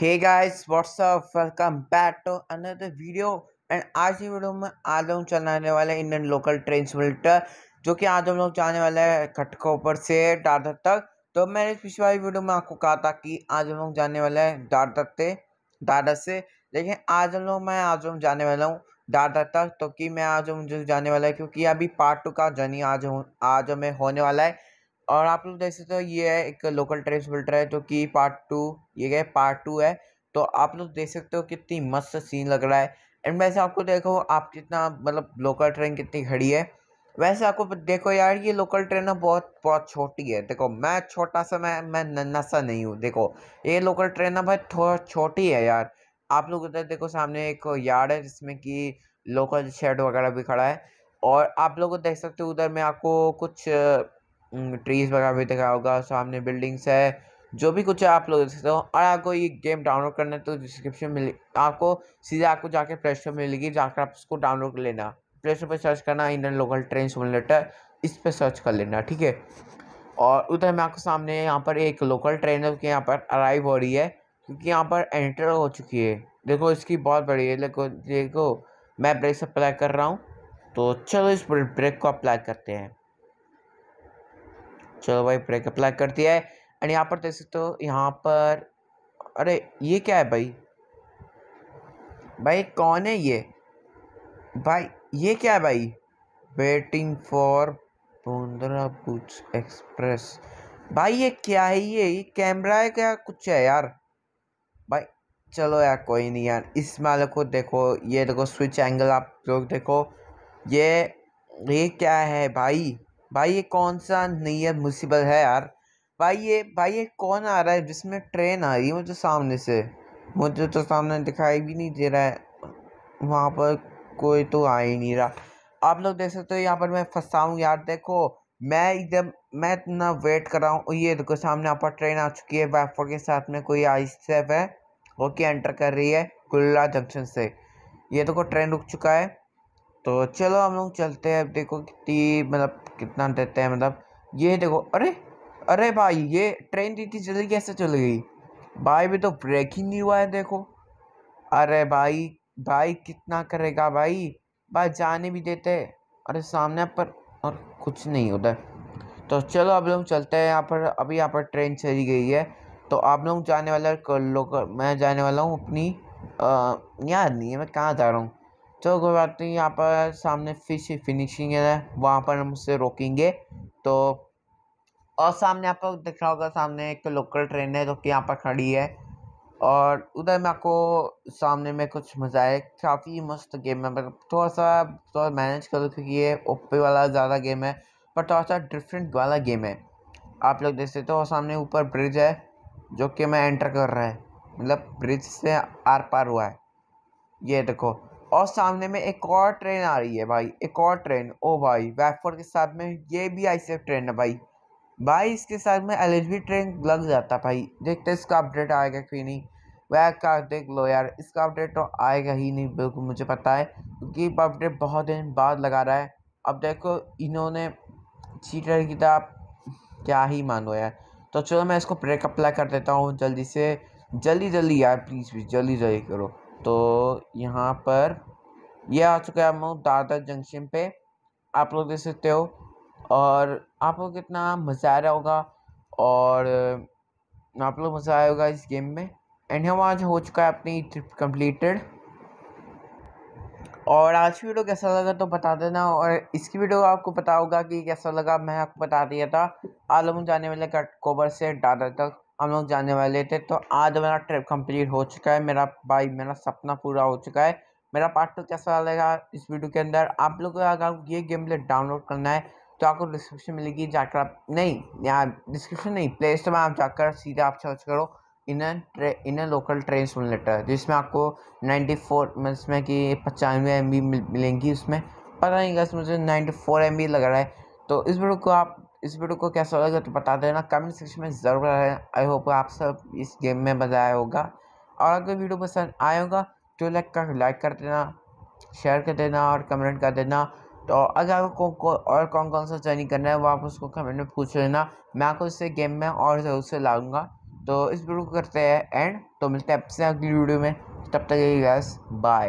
hey guys what's up Welcome back to another video and आज की video में आज हम चलाने वाले इंडियन लोकल ट्रेन सिमिलटर जो कि आज हम लोग जाने वाले हैं खटकोपर से दादर तक तो मैंने पिछली वाली वीडियो में आपको कहा था कि आज हम लोग जाने वाले हैं दादर से दादर से लेकिन आज हम लोग मैं आज हम जाने वाला हूँ दादर तक तो कि मैं आज हम जाने वाला है क्योंकि अभी पार्ट टू का जर्नी आज आज हमें होने वाला है और आप लोग देख सकते हो तो ये है एक लोकल ट्रेन फिल्टर है जो कि पार्ट टू ये है पार्ट टू है तो आप लोग देख सकते हो कितनी मस्त सीन लग रहा है एंड वैसे आपको देखो आप कितना मतलब लोकल ट्रेन कितनी खड़ी है वैसे आपको देखो यार ये लोकल ट्रेन ना बहुत बहुत छोटी है देखो मैं छोटा सा मैं मैं नन्ना सा नहीं हूँ देखो ये लोकल ट्रेन ना भाई थोड़ा छोटी है यार आप लोग उधर देखो सामने एक यार्ड है जिसमें कि लोकल शेड वगैरह भी खड़ा है और आप लोग देख सकते हो उधर मैं आपको कुछ ट्रीज वगैरह भी दिखाया होगा सामने बिल्डिंग्स है जो भी कुछ है आप लोग देख सकते हो और आपको ये गेम डाउनलोड करना है तो डिस्क्रिप्शन मिले आपको सीधे आपको जाके प्ले स्टोर मिलेगी जाकर आप उसको डाउनलोड कर लेना प्ले स्टोर पर सर्च करना इंडियन लोकल ट्रेन सिमुलेटर इस पर सर्च कर लेना ठीक है और उधर मैं आपको सामने यहाँ पर एक लोकल ट्रेन है यहाँ पर अराइव हो रही है क्योंकि यहाँ पर एंटर हो चुकी है देखो इसकी बहुत बड़ी है देखो देखो मैं ब्रेक अप्लाई कर रहा हूँ तो चलो इस ब्रेक को अप्लाई करते हैं चलो भाई ब्रेक अप्लाई कर दिया है एंड यहाँ पर देख सकते हो यहाँ पर अरे ये क्या है भाई भाई कौन है ये भाई ये क्या है भाई वेटिंग फॉर बोंद्रा बुच एक्सप्रेस भाई ये क्या है ये ये कैमरा है क्या कुछ है यार भाई चलो यार कोई नहीं यार इस माले को देखो ये देखो स्विच एंगल आप लोग देखो ये ये क्या है भाई भाई ये कौन सा नैयब मुसीबत है यार भाई ये भाई ये कौन आ रहा है जिसमें ट्रेन आ रही है मुझे सामने से मुझे तो सामने दिखाई भी नहीं दे रहा है वहाँ पर कोई तो आ ही नहीं रहा आप लोग देख सकते हो यहाँ पर मैं फंसा हूँ यार देखो मैं एकदम मैं इतना वेट कर रहा हूँ ये देखो सामने यहाँ पर ट्रेन आ चुकी है वाइफर के साथ में कोई आई सेफ है कि एंटर कर रही है गुल्ला जंक्शन से ये देखो ट्रेन रुक चुका है तो चलो हम लोग चलते हैं अब देखो कितनी मतलब कितना देते हैं मतलब ये देखो अरे अरे भाई ये ट्रेन इतनी जल्दी कैसे चल गई भाई भी तो ब्रेक ही नहीं हुआ है देखो अरे भाई भाई कितना करेगा भाई भाई जाने भी देते अरे सामने पर और कुछ नहीं होता तो चलो अब लोग चलते हैं यहाँ पर अभी यहाँ पर ट्रेन चली गई है तो आप लोग जाने वाला कर लो कर मैं जाने वाला हूँ अपनी याद नहीं है मैं कहाँ जा रहा हूँ चलो तो कोई बात नहीं यहाँ पर सामने फिश फिनिशिंग है वहाँ पर हम उससे रोकेंगे तो और सामने आपको दिख रहा होगा सामने एक लोकल ट्रेन है जो कि यहाँ पर खड़ी है और उधर में आपको सामने में कुछ मज़ा आए काफ़ी मस्त गेम है मतलब थोड़ा सा थोड़ा मैनेज करो क्योंकि ये ओपे वाला ज़्यादा गेम है पर थोड़ा सा डिफरेंट वाला गेम है आप लोग देख सकते हो और सामने ऊपर ब्रिज है जो कि मैं एंटर कर रहा है मतलब ब्रिज से आर पार हुआ है ये देखो और सामने में एक और ट्रेन आ रही है भाई एक और ट्रेन ओ भाई वैफोर के साथ में ये भी आई ट्रेन है भाई भाई इसके साथ में एल ट्रेन लग जाता भाई देखते इसका अपडेट आएगा कि नहीं वह का देख लो यार इसका अपडेट तो आएगा ही नहीं बिल्कुल मुझे पता है क्योंकि अपडेट बहुत दिन बाद लगा रहा है अब देखो इन्होंने चीटर की तरह तो क्या ही मानो यार तो चलो मैं इसको ब्रेक अप्लाई कर देता हूँ जल्दी से जल्दी जल्दी यार प्लीज़ प्लीज़ जल्दी जल्दी करो तो यहाँ पर ये आ चुका है हम लोग दादा जंक्शन पे आप लोग देख सकते हो और आप लोग कितना मज़ा आ रहा होगा और आप लोग मज़ा आया होगा इस गेम में एंड हम आज हो चुका है अपनी ट्रिप कंप्लीटेड और आज की वीडियो कैसा लगा तो बता देना और इसकी वीडियो आपको पता होगा कि कैसा लगा मैं आपको बता दिया था आलम जाने वाले कटकोबर से दादा तक हम लोग जाने वाले थे तो आज मेरा ट्रिप कंप्लीट हो चुका है मेरा भाई मेरा सपना पूरा हो चुका है मेरा पार्ट टू कैसा लगेगा इस वीडियो के अंदर आप लोगों को अगर ये गेम प्ले डाउनलोड करना है तो आपको डिस्क्रिप्शन मिलेगी जाकर आप नहीं यहाँ डिस्क्रिप्शन नहीं प्ले स्टोर में आप जाकर सीधे आप सर्च करो इन ट्रेन इनर लोकल ट्रेन सिमुलेटर जिसमें आपको नाइन्टी फोर में कि पचानवे एम मिलेंगी उसमें पता नहीं कैसे मुझे नाइन्टी फोर एम लग रहा है तो इस वीडियो को आप इस वीडियो को कैसा लगेगा तो बता देना कमेंट सेक्शन में ज़रूर आई होप आप सब इस गेम में मज़ा आया होगा और अगर वीडियो पसंद आए होगा तो लाइक कर लाइक कर देना शेयर कर देना और कमेंट कर देना तो अगर आपको को, और कौन कौन सा ज्वाइनिंग करना है वो आप उसको कमेंट में पूछ लेना मैं आपको इससे गेम में और ज़रूर से लाऊंगा तो इस वीडियो को करते हैं एंड तो मिलते हैं आपसे अगली वीडियो में तब तक गैस बाय